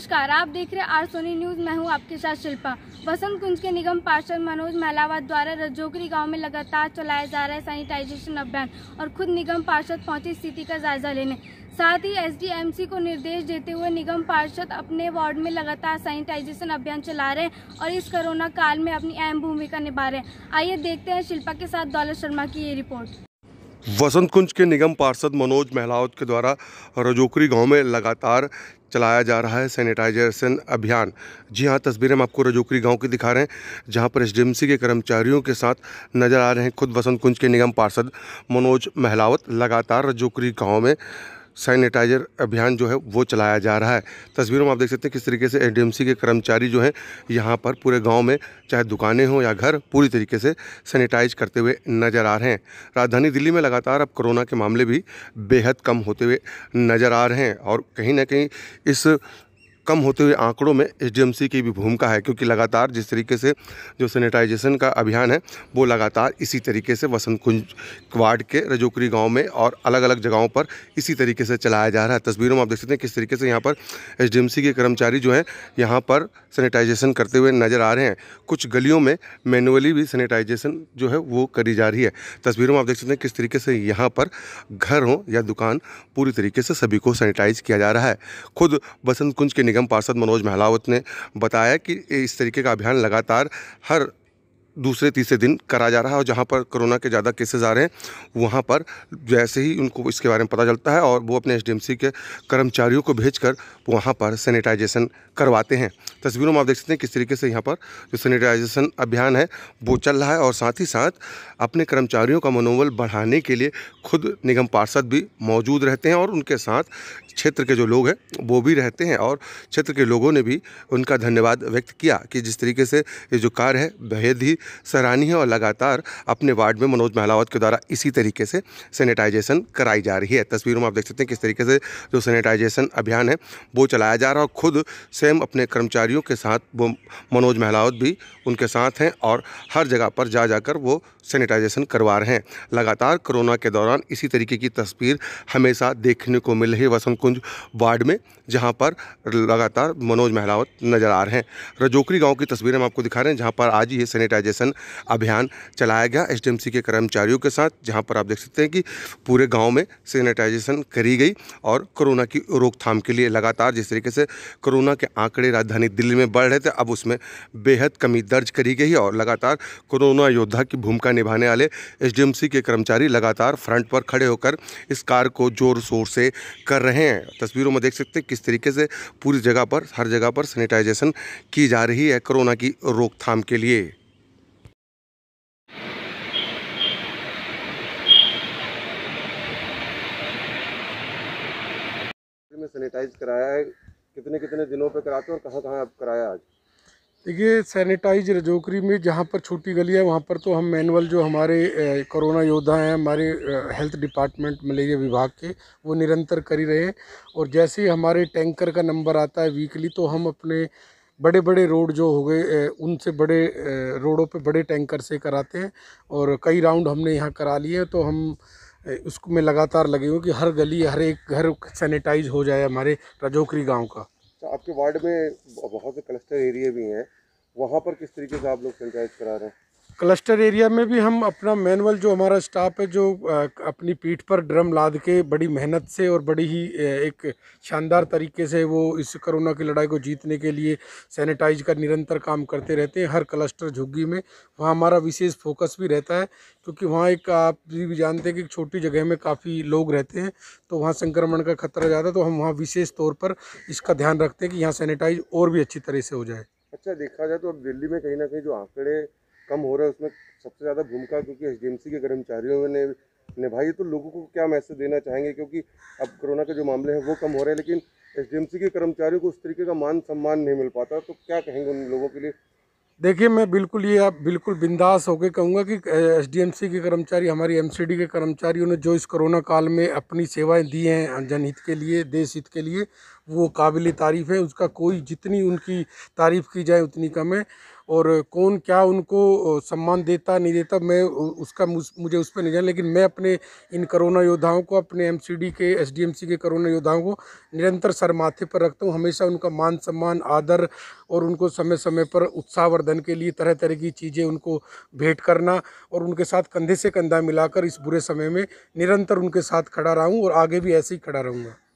नमस्कार आप देख रहे हैं आर सोनी न्यूज मैं हूं आपके साथ शिल्पा बसंत कुंज के निगम पार्षद मनोज महलावाद द्वारा रजोकरी गांव में लगातार चलाया जा रहा है सैनिटाइजेशन अभियान और खुद निगम पार्षद पहुंची स्थिति का जायजा लेने साथ ही एसडीएमसी को निर्देश देते हुए निगम पार्षद अपने वार्ड में लगातार सैनिटाइजेशन अभियान चला रहे हैं और इस कोरोना काल में अपनी अहम भूमिका निभा रहे हैं आइए देखते हैं शिल्पा के साथ दौलत शर्मा की ये रिपोर्ट वसंत कुंज के निगम पार्षद मनोज महलावत के द्वारा रजोकरी गांव में लगातार चलाया जा रहा है सैनिटाइजेशन अभियान जी हाँ तस्वीरें हम आपको रजोकरी गांव की दिखा रहे हैं जहां पर एस के कर्मचारियों के साथ नज़र आ रहे हैं खुद वसंत कुंज के निगम पार्षद मनोज महलावत लगातार रजोकरी गाँव में सैनिटाइजर अभियान जो है वो चलाया जा रहा है तस्वीरों में आप देख सकते हैं किस तरीके से एडीएमसी के कर्मचारी जो हैं यहाँ पर पूरे गाँव में चाहे दुकानें हों या घर पूरी तरीके से सैनिटाइज करते हुए नज़र आ रहे हैं राजधानी दिल्ली में लगातार अब कोरोना के मामले भी बेहद कम होते हुए नज़र आ रहे हैं और कहीं ना कहीं इस कम होते हुए आंकड़ों में एच की भी भूमिका है क्योंकि लगातार जिस तरीके से जो सैनिटाइजेशन का अभियान है वो लगातार इसी तरीके से वसंत कुंज वार्ड के रजोकरी गाँव में और अलग अलग जगहों पर इसी तरीके से चलाया जा रहा है तस्वीरों में आप देख सकते हैं किस तरीके से यहाँ पर एच के कर्मचारी जो हैं यहाँ पर सैनिटाइजेशन करते हुए नज़र आ रहे हैं कुछ गलियों में मैनुअली भी सैनिटाइजेशन जो है वो करी जा रही है तस्वीरों में आप देख सकते हैं किस तरीके से यहाँ पर घर हो या दुकान पूरी तरीके से सभी को सैनिटाइज किया जा रहा है खुद बसंत कुंज के निगम निगम पार्षद मनोज महलावत ने बताया कि इस तरीके का अभियान लगातार हर दूसरे तीसरे दिन करा जा रहा है और जहाँ पर कोरोना के ज़्यादा केसेज आ रहे हैं वहाँ पर जैसे ही उनको इसके बारे में पता चलता है और वो अपने एसडीएमसी के कर्मचारियों को भेज कर वहाँ पर सैनिटाइजेशन करवाते हैं तस्वीरों में आप देख सकते हैं किस तरीके से यहाँ पर जो सैनिटाइजेशन अभियान है वो चल रहा है और साथ ही साथ अपने कर्मचारियों का मनोबल बढ़ाने के लिए खुद निगम पार्षद भी मौजूद रहते हैं और उनके साथ क्षेत्र के जो लोग हैं वो भी रहते हैं और क्षेत्र के लोगों ने भी उनका धन्यवाद व्यक्त किया कि जिस तरीके से ये जो कार्य है बेहद ही सराहनीय और लगातार अपने वार्ड में मनोज महलावत के द्वारा इसी तरीके से सैनिटाइजेशन कराई जा रही है तस्वीरों में आप देख सकते हैं किस तरीके से जो सैनिटाइजेशन अभियान है वो चलाया जा रहा है और खुद स्वयं अपने कर्मचारियों के साथ वो मनोज महलावत भी उनके साथ हैं और हर जगह पर जा जाकर वो सैनिटाइजेशन करवा रहे हैं लगातार कोरोना के दौरान इसी तरीके की तस्वीर हमेशा देखने को मिल रही वसंत कुंज वार्ड में जहाँ पर लगातार मनोज महलावत नज़र आ रहे हैं रजोकरी गांव की तस्वीरें हम आपको दिखा रहे हैं जहां पर आज ये सैनिटाइजेशन अभियान चलाया गया एसडीएमसी के कर्मचारियों के साथ जहाँ पर आप देख सकते हैं कि पूरे गाँव में सैनिटाइजेशन करी गई और कोरोना की रोकथाम के लिए लगातार जिस तरीके से कोरोना के आंकड़े राजधानी दिल्ली में बढ़ रहे थे अब उसमें बेहद कमी दर्ज करी गई और लगातार कोरोना योद्धा की भूमिका निभाने वाले एसडीएमसी के कर्मचारी लगातार फ्रंट पर खड़े होकर इस कार्य को जोर शोर से कर रहे हैं हैं तस्वीरों में देख सकते हैं किस तरीके से पूरी जगह पर हर जगह पर सैनिटाइजेशन की जा रही है कोरोना की रोकथाम के लिए में सैनिटाइज कराया है कितने कितने दिनों पे कराते हैं और कहाँ कहाँ आप कराया आज देखिए सैनिटाइज रजोकरी में जहाँ पर छोटी गली है वहाँ पर तो हम मैनुअल जो हमारे कोरोना योद्धा हैं हमारे हेल्थ डिपार्टमेंट मलेरिया विभाग के वो निरंतर कर ही रहे हैं और जैसे ही हमारे टैंकर का नंबर आता है वीकली तो हम अपने बड़े बड़े रोड जो हो गए उनसे बड़े रोडों पे बड़े टैंकर से कराते हैं और कई राउंड हमने यहाँ करा लिए तो हम उसमें लगातार लगे हुए कि हर गली हर एक घर सैनिटाइज हो जाए हमारे रजोकरी गाँव का तो आपके वार्ड में बहुत से क्लस्टर एरिया भी हैं वहाँ पर किस तरीके से आप लोग सैनिटाइज करा रहे हैं क्लस्टर एरिया में भी हम अपना मैनुअल जो हमारा स्टाफ है जो अपनी पीठ पर ड्रम लाद के बड़ी मेहनत से और बड़ी ही एक शानदार तरीके से वो इस कोरोना की लड़ाई को जीतने के लिए सैनिटाइज का निरंतर काम करते रहते हैं हर क्लस्टर झुग्गी में वहाँ हमारा विशेष फोकस भी रहता है क्योंकि वहाँ एक आप भी जानते हैं कि छोटी जगह में काफ़ी लोग रहते हैं तो वहाँ संक्रमण का खतरा ज़्यादा तो हम वहाँ विशेष तौर पर इसका ध्यान रखते हैं कि यहाँ सैनिटाइज और भी अच्छी तरह से हो जाए अच्छा देखा जाए तो अब दिल्ली में कहीं ना कहीं जो आंकड़े कम हो रहा है उसमें सबसे ज़्यादा भूमिका क्योंकि एच के कर्मचारियों ने निभाई तो लोगों को क्या मैसेज देना चाहेंगे क्योंकि अब कोरोना के जो मामले हैं वो कम हो रहे हैं लेकिन एच के कर्मचारियों को उस तरीके का मान सम्मान नहीं मिल पाता तो क्या कहेंगे उन लोगों के लिए देखिए मैं बिल्कुल ये आप बिल्कुल बिंदास होकर कहूँगा कि एस के कर्मचारी हमारी एम के कर्मचारियों ने जो इस कोरोना काल में अपनी सेवाएं दी हैं जनहित के लिए देश हित के लिए वो काबिल तारीफ़ है उसका कोई जितनी उनकी तारीफ़ की जाए उतनी कम है और कौन क्या उनको सम्मान देता नहीं देता मैं उसका मुझे उस पर नहीं जाना लेकिन मैं अपने इन करोना योद्धाओं को अपने एमसीडी के एसडीएमसी के करोना योद्धाओं को निरंतर सर माथे पर रखता हूँ हमेशा उनका मान सम्मान आदर और उनको समय समय पर उत्साहवर्धन के लिए तरह तरह की चीज़ें उनको भेंट करना और उनके साथ कंधे से कंधा मिलाकर इस बुरे समय में निरंतर उनके साथ खड़ा रहा हूँ और आगे भी ऐसे ही खड़ा रहूँगा